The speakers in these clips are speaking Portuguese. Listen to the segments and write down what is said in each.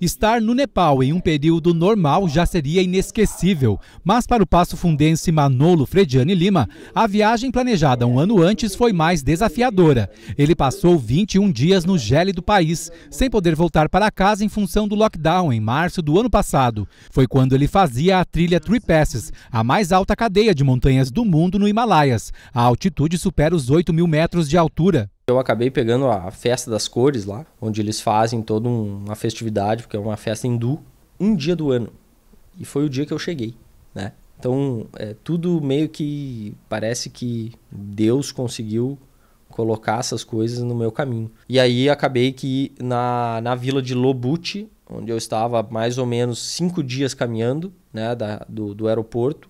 Estar no Nepal em um período normal já seria inesquecível, mas para o passo fundense Manolo Frediani Lima, a viagem planejada um ano antes foi mais desafiadora. Ele passou 21 dias no gele do país, sem poder voltar para casa em função do lockdown em março do ano passado. Foi quando ele fazia a trilha Three Passes, a mais alta cadeia de montanhas do mundo no Himalaias. A altitude supera os 8 mil metros de altura. Então, eu acabei pegando a festa das cores lá, onde eles fazem toda uma festividade, porque é uma festa hindu, um dia do ano. E foi o dia que eu cheguei, né? Então, é, tudo meio que parece que Deus conseguiu colocar essas coisas no meu caminho. E aí acabei que na, na vila de Lobuti, onde eu estava mais ou menos cinco dias caminhando né, da, do, do aeroporto,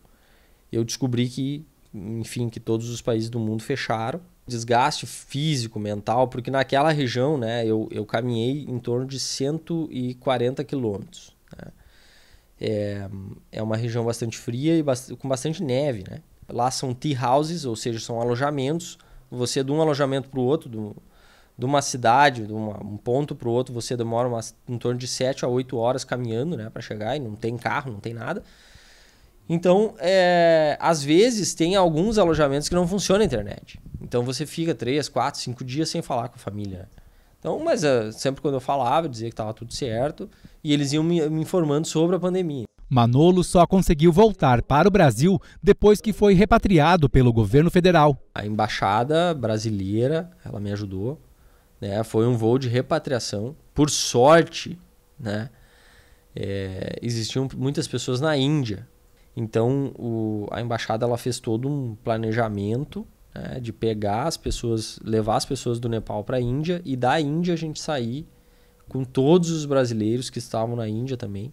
eu descobri que, enfim, que todos os países do mundo fecharam desgaste físico, mental, porque naquela região, né, eu, eu caminhei em torno de 140 quilômetros. Né? É, é uma região bastante fria e com bastante neve, né? Lá são tea houses, ou seja, são alojamentos. Você de um alojamento para o outro, do, de uma cidade, de uma, um ponto para o outro, você demora umas, em torno de 7 a 8 horas caminhando, né, para chegar e não tem carro, não tem nada. Então, é, às vezes tem alguns alojamentos que não funciona a internet. Então você fica três, quatro, cinco dias sem falar com a família. Então, mas uh, sempre quando eu falava, eu dizia que estava tudo certo e eles iam me, me informando sobre a pandemia. Manolo só conseguiu voltar para o Brasil depois que foi repatriado pelo governo federal. A embaixada brasileira, ela me ajudou, né? Foi um voo de repatriação. Por sorte, né? É, existiam muitas pessoas na Índia. Então, o, a embaixada ela fez todo um planejamento né, de pegar as pessoas, levar as pessoas do Nepal para a Índia e da Índia a gente sair com todos os brasileiros que estavam na Índia também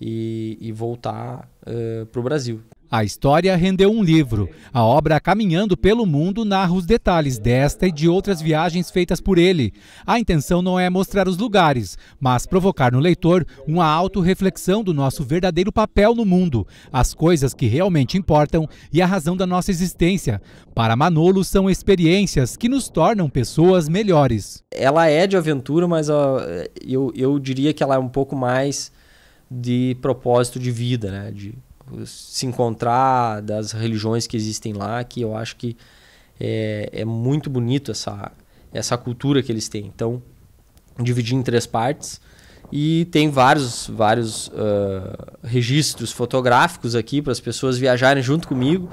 e, e voltar uh, eh, para o Brasil. A história rendeu um livro. A obra Caminhando pelo Mundo narra os detalhes desta e de outras viagens feitas por ele. A intenção não é mostrar os lugares, mas provocar no leitor uma autorreflexão do nosso verdadeiro papel no mundo, as coisas que realmente importam e a razão da nossa existência. Para Manolo, são experiências que nos tornam pessoas melhores. Ela é de aventura, mas eu, eu diria que ela é um pouco mais de propósito de vida, né? De se encontrar, das religiões que existem lá, que eu acho que é, é muito bonito essa, essa cultura que eles têm. Então, dividi em três partes e tem vários, vários uh, registros fotográficos aqui para as pessoas viajarem junto comigo